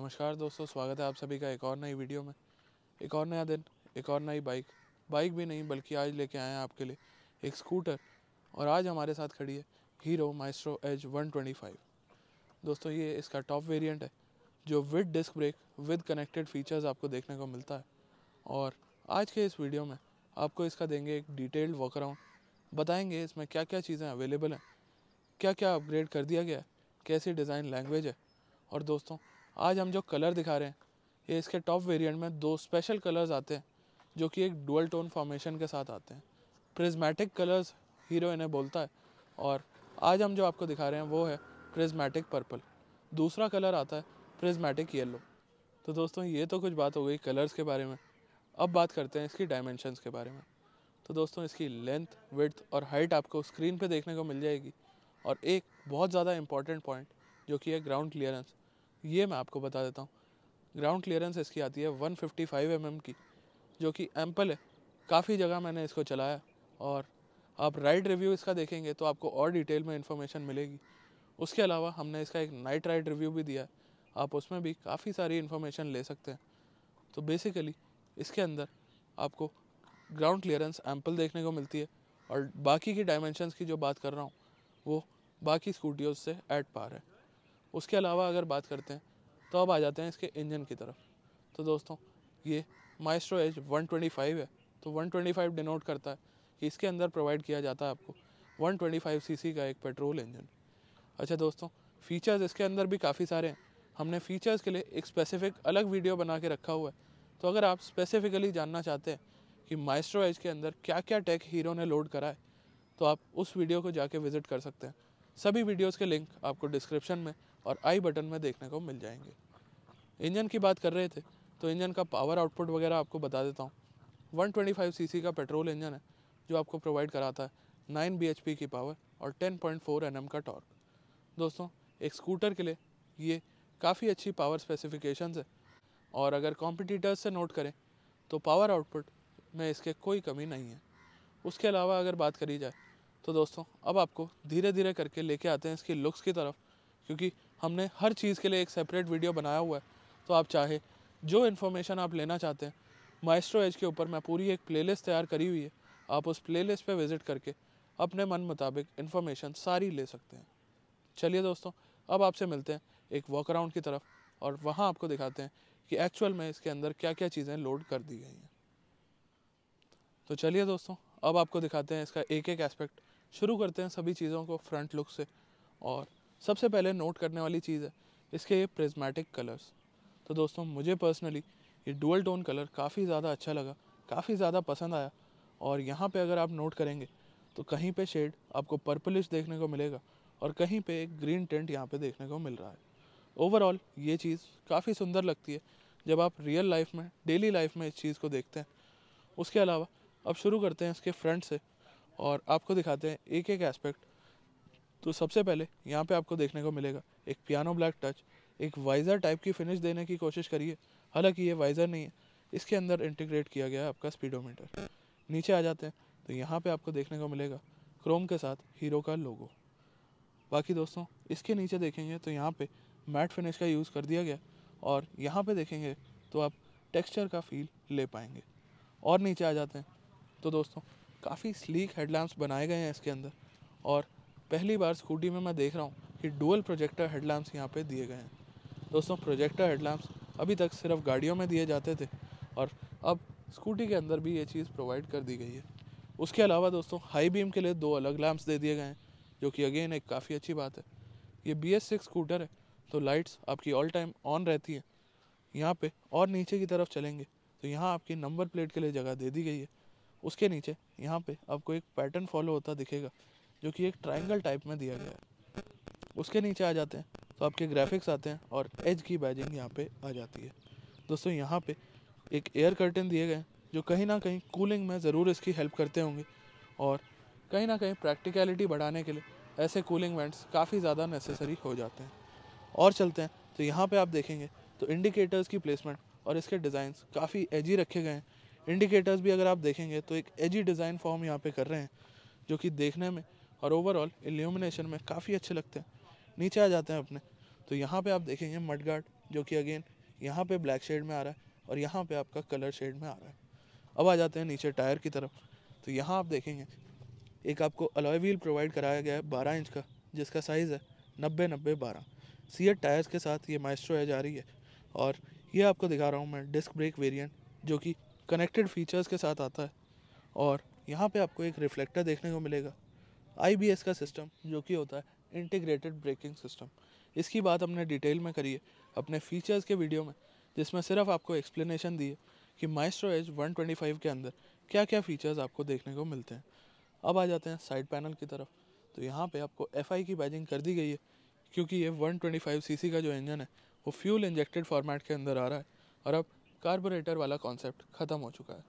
नमस्कार दोस्तों स्वागत है आप सभी का एक और नई वीडियो में एक और नया दिन एक और नई बाइक बाइक भी नहीं बल्कि आज लेके आए हैं आपके लिए एक स्कूटर और आज हमारे साथ खड़ी है हीरो माइस्ट्रो एज 125 दोस्तों ये इसका टॉप वेरिएंट है जो with disc brake with connected features आपको देखने को मिलता है और आज के इस वीडियो में आपको इसका देंगे एक डिटेल्ड वॉक अराउंड बताएंगे इसमें क्या क्या चीज़ें अवेलेबल हैं क्या क्या अपग्रेड कर दिया गया है कैसी डिज़ाइन लैंग्वेज है और दोस्तों आज हम जो कलर दिखा रहे हैं ये इसके टॉप वेरिएंट में दो स्पेशल कलर्स आते हैं जो कि एक डुअल टोन फॉर्मेशन के साथ आते हैं प्रिज्मेटिक कलर्स हीरो इन्हें बोलता है और आज हम जो आपको दिखा रहे हैं वो है प्रिज्मेटिक पर्पल दूसरा कलर आता है प्रिज्मेटिक येलो तो दोस्तों ये तो कुछ बात हो गई कलर्स के बारे में अब बात करते हैं इसकी डायमेंशंस के बारे में तो दोस्तों इसकी लेंथ विड्थ और हाइट आपको स्क्रीन पे देखने को मिल जाएगी और एक बहुत ज़्यादा इंपॉर्टेंट पॉइंट जो कि है ग्राउंड क्लियरेंस ये मैं आपको बता देता हूँ ग्राउंड क्लियरेंस इसकी आती है 155 फिफ्टी फाइव एम की जो कि एम्पल है काफ़ी जगह मैंने इसको चलाया और आप राइड रिव्यू इसका देखेंगे तो आपको और डिटेल में इन्फॉर्मेशन मिलेगी उसके अलावा हमने इसका एक नाइट राइड रिव्यू भी दिया है आप उसमें भी काफ़ी सारी इन्फॉर्मेशन ले सकते हैं तो बेसिकली इसके अंदर आपको ग्राउंड क्लियरेंस एम्पल देखने को मिलती है और बाकी की डायमेंशंस की जो बात कर रहा हूँ वो बाकी स्कूटियों से एट पार है उसके अलावा अगर बात करते हैं तो अब आ जाते हैं इसके इंजन की तरफ तो दोस्तों ये माइस्ट्रो एज 125 है तो 125 डिनोट करता है कि इसके अंदर प्रोवाइड किया जाता है आपको 125 सीसी का एक पेट्रोल इंजन अच्छा दोस्तों फीचर्स इसके अंदर भी काफ़ी सारे हैं हमने फीचर्स के लिए एक स्पेसिफिक अलग वीडियो बना के रखा हुआ है तो अगर आप स्पेसिफिकली जानना चाहते हैं कि माइस्ट्रो एज के अंदर क्या क्या टेक हीरो ने लोड करा है तो आप उस वीडियो को जाके विज़िट कर सकते हैं सभी वीडियोस के लिंक आपको डिस्क्रिप्शन में और आई बटन में देखने को मिल जाएंगे इंजन की बात कर रहे थे तो इंजन का पावर आउटपुट वगैरह आपको बता देता हूँ 125 ट्वेंटी का पेट्रोल इंजन है जो आपको प्रोवाइड कराता है 9 बी की पावर और 10.4 पॉइंट का टॉर्क दोस्तों एक स्कूटर के लिए ये काफ़ी अच्छी पावर स्पेसिफिकेशन है और अगर कॉम्पिटिटर्स से नोट करें तो पावर आउटपुट में इसके कोई कमी नहीं है उसके अलावा अगर बात करी जाए तो दोस्तों अब आपको धीरे धीरे करके लेके आते हैं इसकी लुक्स की तरफ क्योंकि हमने हर चीज़ के लिए एक सेपरेट वीडियो बनाया हुआ है तो आप चाहे जो इन्फॉर्मेशन आप लेना चाहते हैं माइस्ट्रो एज के ऊपर मैं पूरी एक प्लेलिस्ट तैयार करी हुई है आप उस प्लेलिस्ट पे विज़िट करके अपने मन मुताबिक इन्फॉर्मेशन सारी ले सकते हैं चलिए दोस्तों अब आपसे मिलते हैं एक वॉक अराउंड की तरफ और वहाँ आपको दिखाते हैं कि एक्चुअल में इसके अंदर क्या क्या चीज़ें लोड कर दी गई हैं तो चलिए दोस्तों अब आपको दिखाते हैं इसका एक एक एस्पेक्ट शुरू करते हैं सभी चीज़ों को फ्रंट लुक से और सबसे पहले नोट करने वाली चीज़ है इसके ये प्रिज्मेटिक कलर्स तो दोस्तों मुझे पर्सनली ये डुअल टोन कलर काफ़ी ज़्यादा अच्छा लगा काफ़ी ज़्यादा पसंद आया और यहाँ पे अगर आप नोट करेंगे तो कहीं पे शेड आपको पर्पलिश देखने को मिलेगा और कहीं पे एक ग्रीन टेंट यहाँ पे देखने को मिल रहा है ओवरऑल ये चीज़ काफ़ी सुंदर लगती है जब आप रियल लाइफ में डेली लाइफ में इस चीज़ को देखते हैं उसके अलावा अब शुरू करते हैं इसके फ्रंट से और आपको दिखाते हैं एक एक एस्पेक्ट तो सबसे पहले यहाँ पे आपको देखने को मिलेगा एक पियानो ब्लैक टच एक वाइज़र टाइप की फिनिश देने की कोशिश करिए हालांकि ये वाइज़र नहीं है इसके अंदर इंटीग्रेट किया गया है आपका स्पीडोमीटर नीचे आ जाते हैं तो यहाँ पे आपको देखने को मिलेगा क्रोम के साथ हीरो का लोगो बाकी दोस्तों इसके नीचे देखेंगे तो यहाँ पे मैट फिनिश का यूज़ कर दिया गया और यहाँ पे देखेंगे तो आप टेक्सचर का फील ले पाएंगे और नीचे आ जाते हैं तो दोस्तों काफ़ी स्लीक हेडलैम्प्स बनाए गए हैं इसके अंदर और पहली बार स्कूटी में मैं देख रहा हूँ कि डुअल प्रोजेक्टर हेडलैम्प्स यहाँ पे दिए गए हैं दोस्तों प्रोजेक्टर हेडलैम्प्स अभी तक सिर्फ गाड़ियों में दिए जाते थे और अब स्कूटी के अंदर भी ये चीज़ प्रोवाइड कर दी गई है उसके अलावा दोस्तों हाई बीम के लिए दो अलग लैम्प्स दे दिए गए हैं जो कि अगेन एक काफ़ी अच्छी बात है ये बी एस सिक्स स्कूटर है तो लाइट्स आपकी ऑल टाइम ऑन रहती है यहाँ पे और नीचे की तरफ चलेंगे तो यहाँ आपकी नंबर प्लेट के लिए जगह दे दी गई है उसके नीचे यहाँ पे आपको एक पैटर्न फॉलो होता दिखेगा जो कि एक ट्रायंगल टाइप में दिया गया है उसके नीचे आ जाते हैं तो आपके ग्राफिक्स आते हैं और एज की बैजिंग यहाँ पे आ जाती है दोस्तों यहाँ पे एक एयर कर्टन दिए गए जो कहीं ना कहीं कूलिंग में ज़रूर इसकी हेल्प करते होंगे और कहीं ना कहीं प्रैक्टिकलिटी बढ़ाने के लिए ऐसे कूलिंग वेंट्स काफ़ी ज़्यादा नेसेसरी हो जाते हैं और चलते हैं तो यहाँ पे आप देखेंगे तो इंडिकेटर्स की प्लेसमेंट और इसके डिज़ाइंस काफ़ी एजी रखे गए हैं इंडिकेटर्स भी अगर आप देखेंगे तो एक एजी डिज़ाइन फॉर्म यहाँ पे कर रहे हैं जो कि देखने में और ओवरऑल एल्यूमिनेशन में काफ़ी अच्छे लगते हैं नीचे आ जाते हैं अपने तो यहाँ पे आप देखेंगे मड गार्ड जो कि अगेन यहाँ पे ब्लैक शेड में आ रहा है और यहाँ पे आपका कलर शेड में आ रहा है अब आ जाते हैं नीचे टायर की तरफ तो यहाँ आप देखेंगे एक आपको अलॉय व्हील प्रोवाइड कराया गया है बारह इंच का जिसका साइज़ है नब्बे नब्बे बारह सी एट टायर्स के साथ ये माइस्ट्रो है जा रही है और ये आपको दिखा रहा हूँ मैं डिस्क ब्रेक वेरियंट जो कि कनेक्टेड फीचर्स के साथ आता है और यहाँ पे आपको एक रिफ्लेक्टर देखने को मिलेगा आई का सिस्टम जो कि होता है इंटीग्रेटेड ब्रेकिंग सिस्टम इसकी बात हमने डिटेल में करी है अपने फीचर्स के वीडियो में जिसमें सिर्फ आपको एक्सप्लेनेशन दी है कि माइस्ट्रो एज 125 के अंदर क्या क्या फीचर्स आपको देखने को मिलते हैं अब आ जाते हैं साइड पैनल की तरफ तो यहाँ पे आपको एफ की बैजिंग कर दी गई है क्योंकि ये 125 सीसी का जो इंजन है वो फ्यूल इंजेक्टेड फॉर्मेट के अंदर आ रहा है और अब कार्बोरेटर वाला कॉन्सेप्ट ख़त्म हो चुका है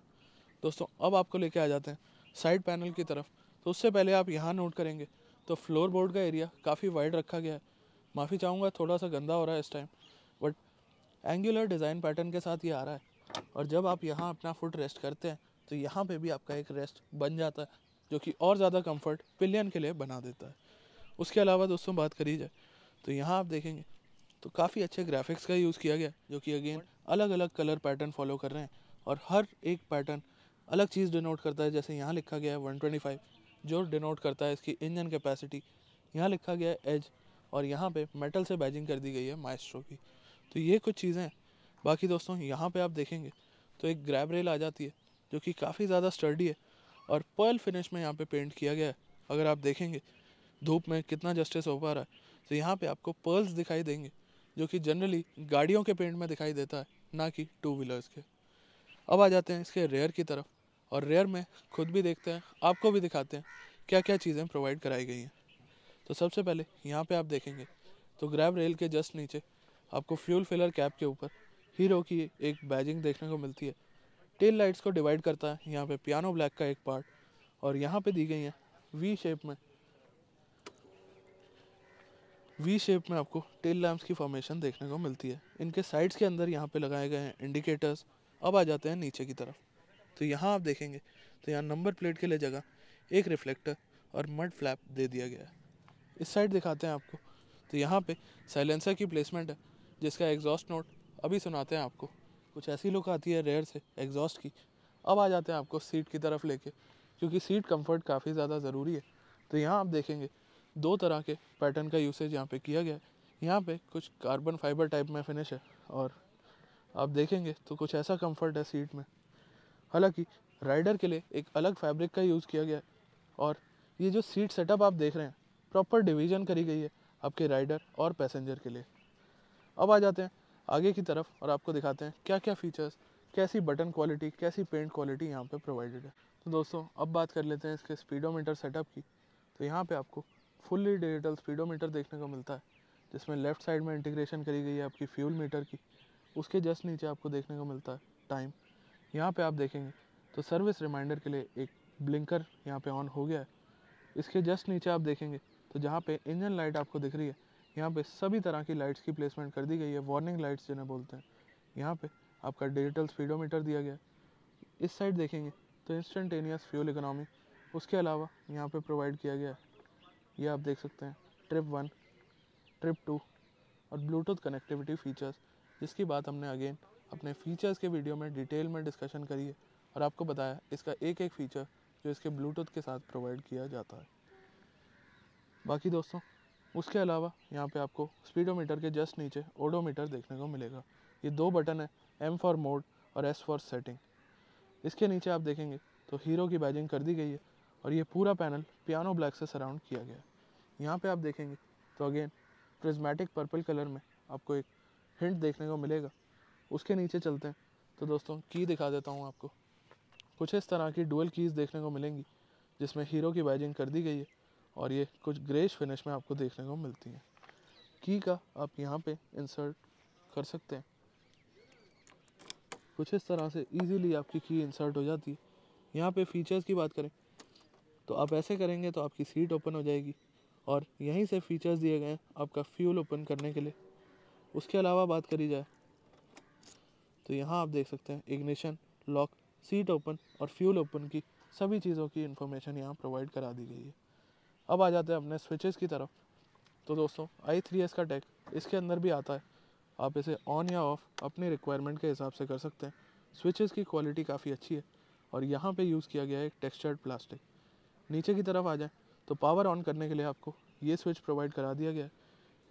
दोस्तों अब आपको लेके आ जाते हैं साइड पैनल की तरफ तो उससे पहले आप यहाँ नोट करेंगे तो फ्लोर बोर्ड का एरिया काफ़ी वाइड रखा गया है माफ़ी चाहूँगा थोड़ा सा गंदा हो रहा है इस time but angular design pattern के साथ ये आ रहा है और जब आप यहाँ अपना फुट रेस्ट करते हैं तो यहाँ पे भी आपका एक रेस्ट बन जाता है जो कि और ज़्यादा कंफर्ट पिलियन के लिए बना देता है उसके अलावा दोस्तों बात करी जाए तो यहाँ आप देखेंगे तो काफ़ी अच्छे ग्राफिक्स का यूज़ किया गया जो कि अगेन अलग अलग कलर पैटर्न फॉलो कर रहे हैं और हर एक पैटर्न अलग चीज़ डिनोट करता है जैसे यहाँ लिखा गया है वन ट्वेंटी फाइव जो डिनोट करता है इसकी इंजन कैपेसिटी यहाँ लिखा गया है एज और यहाँ पे मेटल से बैजिंग कर दी गई है माइस्ट्रो की तो ये कुछ चीज़ें बाकी दोस्तों यहाँ पे आप देखेंगे तो एक ग्रैब रेल आ जाती है जो कि काफ़ी ज़्यादा स्टर्डी है और पर्ल फिनिश में यहाँ पे पेंट किया गया है अगर आप देखेंगे धूप में कितना जस्टिस हो पा रहा है तो यहाँ पे आपको पर्ल्स दिखाई देंगे जो कि जनरली गाड़ियों के पेंट में दिखाई देता है ना कि टू व्हीलर्स के अब आ जाते हैं इसके रेयर की तरफ और रेयर में खुद भी देखते हैं आपको भी दिखाते हैं क्या क्या चीज़ें प्रोवाइड कराई गई हैं तो सबसे पहले यहाँ पे आप देखेंगे तो ग्रैब रेल के जस्ट नीचे आपको फ्यूल फिलर कैप के ऊपर हीरो की एक बैजिंग देखने को मिलती है टेल लाइट्स को डिवाइड करता है यहाँ पे पियानो ब्लैक का एक पार्ट और यहाँ पे दी गई हैं वी शेप में वी शेप में आपको टेल लैम्प्स की फॉर्मेशन देखने को मिलती है इनके साइड्स के अंदर यहाँ पे लगाए गए हैं इंडिकेटर्स अब आ जाते हैं नीचे की तरफ तो यहाँ आप देखेंगे तो यहाँ नंबर प्लेट के लिए जगह एक रिफ्लेक्टर और मड फ्लैप दे दिया गया है इस साइड दिखाते हैं आपको तो यहाँ पे साइलेंसर की प्लेसमेंट है जिसका एग्जॉस्ट नोट अभी सुनाते हैं आपको कुछ ऐसी लुक आती है रेयर से एग्जॉस्ट की अब आ जाते हैं आपको सीट की तरफ लेके क्योंकि सीट कंफर्ट काफ़ी ज़्यादा ज़रूरी है तो यहाँ आप देखेंगे दो तरह के पैटर्न का यूसेज यहाँ पे किया गया है यहाँ पे कुछ कार्बन फाइबर टाइप में फिनिश है और आप देखेंगे तो कुछ ऐसा कंफर्ट है सीट में हालांकि राइडर के लिए एक अलग फैब्रिक का यूज़ किया गया है और ये जो सीट सेटअप आप देख रहे हैं प्रॉपर डिवीजन करी गई है आपके राइडर और पैसेंजर के लिए अब आ जाते हैं आगे की तरफ और आपको दिखाते हैं क्या क्या फीचर्स कैसी बटन क्वालिटी कैसी पेंट क्वालिटी यहाँ पे प्रोवाइडेड है तो दोस्तों अब बात कर लेते हैं इसके स्पीडोमीटर सेटअप की तो यहाँ पे आपको फुल्ली डिजिटल स्पीडोमीटर देखने को मिलता है जिसमें लेफ़्ट साइड में इंटीग्रेशन करी गई है आपकी फ्यूल मीटर की उसके जस्ट नीचे आपको देखने को मिलता है टाइम यहाँ पे आप देखेंगे तो सर्विस रिमाइंडर के लिए एक ब्लिंकर यहाँ पे ऑन हो गया है इसके जस्ट नीचे आप देखेंगे तो जहाँ पे इंजन लाइट आपको दिख रही है यहाँ पे सभी तरह की लाइट्स की प्लेसमेंट कर दी गई है वार्निंग लाइट्स जिन्हें बोलते हैं यहाँ पे आपका डिजिटल स्पीडोमीटर दिया गया इस साइड देखेंगे तो इंस्टेंटेनियस फ्यूल इकोनॉमी उसके अलावा यहाँ पे प्रोवाइड किया गया है ये आप देख सकते हैं ट्रिप वन ट्रिप टू और ब्लूटूथ कनेक्टिविटी फीचर्स जिसकी बात हमने अगेन अपने फीचर्स के वीडियो में डिटेल में डिस्कशन करी है और आपको बताया इसका एक एक फ़ीचर जो इसके ब्लूटूथ के साथ प्रोवाइड किया जाता है बाकी दोस्तों उसके अलावा यहाँ पे आपको स्पीडोमीटर के जस्ट नीचे ओडोमीटर देखने को मिलेगा ये दो बटन है एम फॉर मोड और एस फॉर सेटिंग इसके नीचे आप देखेंगे तो हीरो की बैजिंग कर दी गई है और ये पूरा पैनल पियानो ब्लैक से सराउंड किया गया है यहाँ पे आप देखेंगे तो अगेन प्रिज्मेटिक पर्पल कलर में आपको एक हिंट देखने को मिलेगा उसके नीचे चलते हैं तो दोस्तों की दिखा देता हूँ आपको कुछ इस तरह की डुअल कीज़ देखने को मिलेंगी जिसमें हीरो की बाइजिंग कर दी गई है और ये कुछ ग्रेश फिनिश में आपको देखने को मिलती हैं की का आप यहाँ पे इंसर्ट कर सकते हैं कुछ इस तरह से इजीली आपकी की इंसर्ट हो जाती है यहाँ पे फीचर्स की बात करें तो आप ऐसे करेंगे तो आपकी सीट ओपन हो जाएगी और यहीं से फीचर्स दिए गए हैं आपका फ्यूल ओपन करने के लिए उसके अलावा बात करी जाए तो यहाँ आप देख सकते हैं इग्निशन लॉक सीट ओपन और फ्यूल ओपन की सभी चीज़ों की इन्फॉर्मेशन यहाँ प्रोवाइड करा दी गई है अब आ जाते हैं अपने स्विचेस की तरफ तो दोस्तों आई थ्री एस का टैग इसके अंदर भी आता है आप इसे ऑन या ऑफ अपनी रिक्वायरमेंट के हिसाब से कर सकते हैं स्विचेस की क्वालिटी काफ़ी अच्छी है और यहाँ पे यूज़ किया गया है एक टेक्सचर्ड प्लास्टिक नीचे की तरफ आ जाए तो पावर ऑन करने के लिए आपको ये स्विच प्रोवाइड करा दिया गया है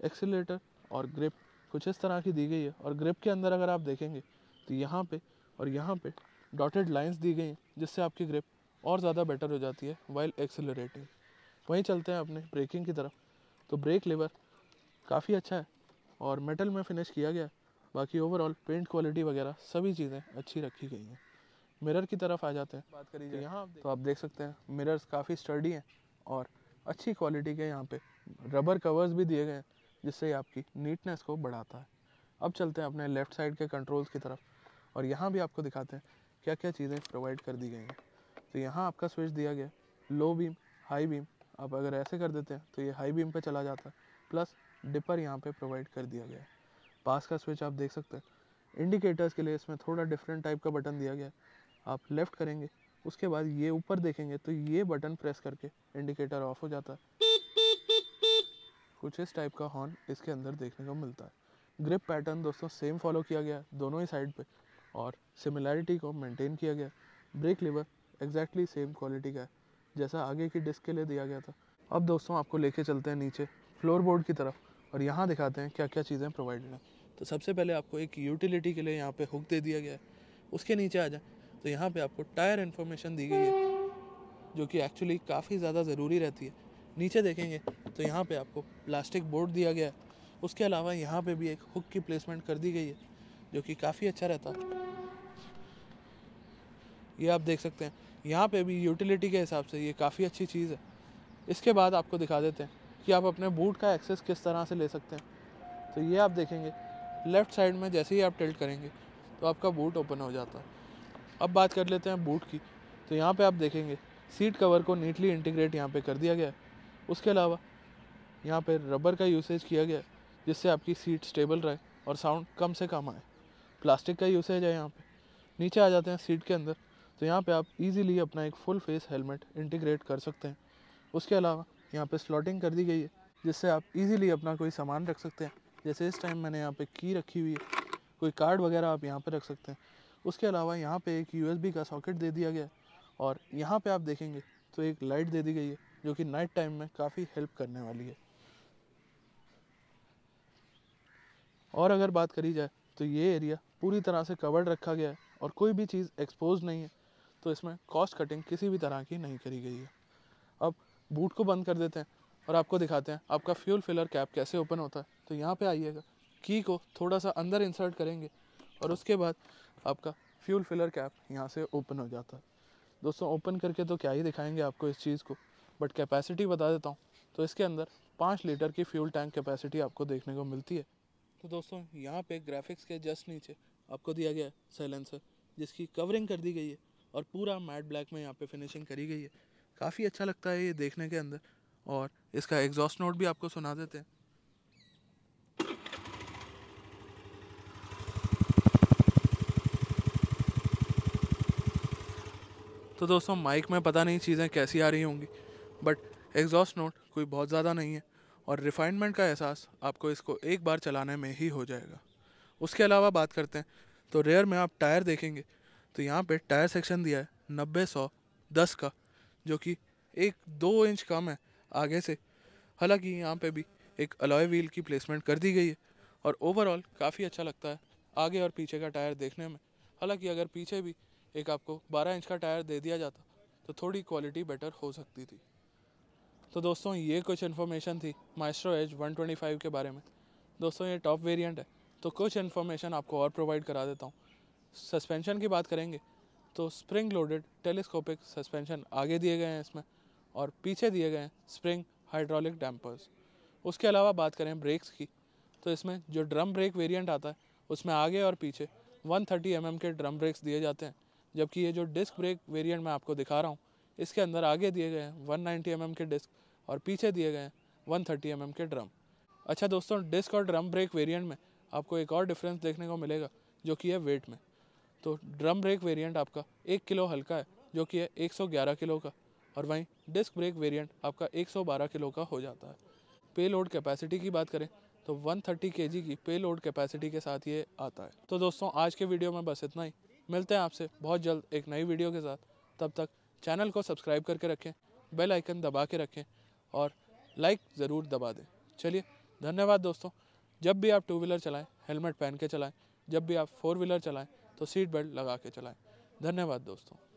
एक्सीटर और ग्रिप कुछ इस तरह की दी गई है और ग्रिप के अंदर अगर आप देखेंगे तो यहाँ पे और यहाँ पे डॉटेड लाइंस दी गई हैं जिससे आपकी ग्रिप और ज़्यादा बेटर हो जाती है वाइल एक्सेलरेटिंग वहीं चलते हैं अपने ब्रेकिंग की तरफ तो ब्रेक लेवर काफ़ी अच्छा है और मेटल में फिनिश किया गया है बाकी ओवरऑल पेंट क्वालिटी वगैरह सभी चीज़ें अच्छी रखी गई हैं मिरर की तरफ आ जाते हैं बात करिए तो यहाँ तो आप देख सकते हैं मिरर्स काफ़ी स्टर्डी हैं और अच्छी क्वालिटी के यहाँ पे रबर कवर्स भी दिए गए हैं जिससे आपकी नीटनेस को बढ़ाता है अब चलते हैं अपने लेफ़्ट साइड के कंट्रोल्स की तरफ और यहाँ भी आपको दिखाते हैं क्या क्या चीज़ें प्रोवाइड कर दी गई हैं तो यहाँ आपका स्विच दिया गया लो बीम हाई बीम आप अगर ऐसे कर देते हैं तो ये हाई बीम पे चला जाता है प्लस डिपर यहाँ पे प्रोवाइड कर दिया गया है पास का स्विच आप देख सकते हैं इंडिकेटर्स के लिए इसमें थोड़ा डिफरेंट टाइप का बटन दिया गया है आप लेफ़्ट करेंगे उसके बाद ये ऊपर देखेंगे तो ये बटन प्रेस करके इंडिकेटर ऑफ हो जाता है कुछ इस टाइप का हॉर्न इसके अंदर देखने को मिलता है ग्रिप पैटर्न दोस्तों सेम फॉलो किया गया दोनों ही साइड पे और सिमिलैरिटी को मेंटेन किया गया brake lever exactly same quality का है जैसा आगे की डिस्क के लिए दिया गया था अब दोस्तों आपको लेके चलते हैं नीचे फ्लोर बोर्ड की तरफ और यहाँ दिखाते हैं क्या क्या चीज़ें प्रोवाइडेड हैं तो सबसे पहले आपको एक यूटिलिटी के लिए यहाँ पे हुक दे दिया गया है उसके नीचे आ जाए तो यहाँ पे आपको टायर इन्फॉर्मेशन दी गई है जो कि एक्चुअली काफ़ी ज़्यादा ज़रूरी रहती है नीचे देखेंगे तो यहाँ पे आपको प्लास्टिक बोर्ड दिया गया है उसके अलावा यहाँ पे भी एक हुक की प्लेसमेंट कर दी गई है जो कि काफ़ी अच्छा रहता ये आप देख सकते हैं यहाँ पे भी यूटिलिटी के हिसाब से ये काफ़ी अच्छी चीज़ है इसके बाद आपको दिखा देते हैं कि आप अपने बूट का एक्सेस किस तरह से ले सकते हैं तो ये आप देखेंगे लेफ़्ट साइड में जैसे ही आप टिल्ट करेंगे तो आपका बूट ओपन हो जाता है अब बात कर लेते हैं बूट की तो यहाँ पे आप देखेंगे सीट कवर को नीटली इंटीग्रेट यहाँ पे कर दिया गया है उसके अलावा यहाँ पे रबर का यूसेज किया गया है जिससे आपकी सीट स्टेबल रहे और साउंड कम से कम आए प्लास्टिक का यूसेज है यहाँ पर नीचे आ जाते हैं सीट के अंदर तो यहाँ पर आप ईज़िली अपना एक फुल फेस हेलमेट इंटीग्रेट कर सकते हैं उसके अलावा यहाँ पर स्लॉटिंग कर दी गई है जिससे आप इजीली अपना कोई सामान रख सकते हैं जैसे इस टाइम मैंने यहाँ पे की रखी हुई है कोई कार्ड वगैरह आप यहाँ पे रख सकते हैं उसके अलावा यहाँ पे एक यू का सॉकेट दे दिया गया है और यहाँ पे आप देखेंगे तो एक लाइट दे दी गई है जो कि नाइट टाइम में काफ़ी हेल्प करने वाली है और अगर बात करी जाए तो ये एरिया पूरी तरह से कवर्ड रखा गया है और कोई भी चीज़ एक्सपोज नहीं है तो इसमें कॉस्ट कटिंग किसी भी तरह की नहीं करी गई है अब बूट को बंद कर देते हैं और आपको दिखाते हैं आपका फ्यूल फिलर कैप कैसे ओपन होता है तो यहाँ पे आइएगा की को थोड़ा सा अंदर इंसर्ट करेंगे और उसके बाद आपका फ्यूल फिलर कैप यहाँ से ओपन हो जाता है दोस्तों ओपन करके तो क्या ही दिखाएंगे आपको इस चीज़ को बट कैपेसिटी बता देता हूँ तो इसके अंदर पाँच लीटर की फ्यूल टैंक कैपेसिटी आपको देखने को मिलती है तो दोस्तों यहाँ पे ग्राफिक्स के जस्ट नीचे आपको दिया गया है साइलेंसर जिसकी कवरिंग कर दी गई है और पूरा मैट ब्लैक में यहाँ पे फिनिशिंग करी गई है काफ़ी अच्छा लगता है ये देखने के अंदर और इसका एग्जॉस्ट नोट भी आपको सुना देते हैं तो दोस्तों माइक में पता नहीं चीज़ें कैसी आ रही होंगी बट एग्जॉस्ट नोट कोई बहुत ज़्यादा नहीं है और रिफाइनमेंट का एहसास आपको इसको एक बार चलाने में ही हो जाएगा उसके अलावा बात करते हैं तो रेयर में आप टायर देखेंगे तो यहाँ पे टायर सेक्शन दिया है नब्बे सौ दस का जो कि एक दो इंच कम है आगे से हालांकि यहाँ पे भी एक अलॉय व्हील की प्लेसमेंट कर दी गई है और ओवरऑल काफ़ी अच्छा लगता है आगे और पीछे का टायर देखने में हालांकि अगर पीछे भी एक आपको 12 इंच का टायर दे दिया जाता तो थोड़ी क्वालिटी बेटर हो सकती थी तो दोस्तों ये कुछ इन्फॉर्मेशन थी माइस्ट्रो एज 125 के बारे में दोस्तों ये टॉप वेरिएंट है तो कुछ इन्फॉर्मेशन आपको और प्रोवाइड करा देता हूँ सस्पेंशन की बात करेंगे तो स्प्रिंग लोडेड टेलीस्कोपिक सस्पेंशन आगे दिए गए हैं इसमें और पीछे दिए गए हैं स्प्रिंग हाइड्रोलिक डैम्पर्स उसके अलावा बात करें ब्रेक्स की तो इसमें जो ड्रम ब्रेक वेरिएंट आता है उसमें आगे और पीछे 130 थर्टी mm के ड्रम ब्रेक्स दिए जाते हैं जबकि ये जो डिस्क ब्रेक वेरिएंट मैं आपको दिखा रहा हूँ इसके अंदर आगे दिए गए हैं वन नाइन्टी mm के डिस्क और पीछे दिए गए हैं वन थर्टी mm के ड्रम अच्छा दोस्तों डिस्क और ड्रम ब्रेक वेरिएंट में आपको एक और डिफरेंस देखने को मिलेगा जो कि है वेट में तो ड्रम ब्रेक वेरियंट आपका एक किलो हल्का है जो कि है एक किलो का और वहीं डिस्क ब्रेक वेरिएंट आपका 112 किलो का हो जाता है पे लोड कैपेसिटी की बात करें तो 130 थर्टी की पे लोड कैपेसिटी के साथ ये आता है तो दोस्तों आज के वीडियो में बस इतना ही मिलते हैं आपसे बहुत जल्द एक नई वीडियो के साथ तब तक चैनल को सब्सक्राइब करके रखें बेल आइकन दबा के रखें और लाइक ज़रूर दबा दें चलिए धन्यवाद दोस्तों जब भी आप टू व्हीलर चलाएं हेलमेट पहन के चलाएं जब भी आप फोर व्हीलर चलाएं तो सीट बेल्ट लगा के चलाएं धन्यवाद दोस्तों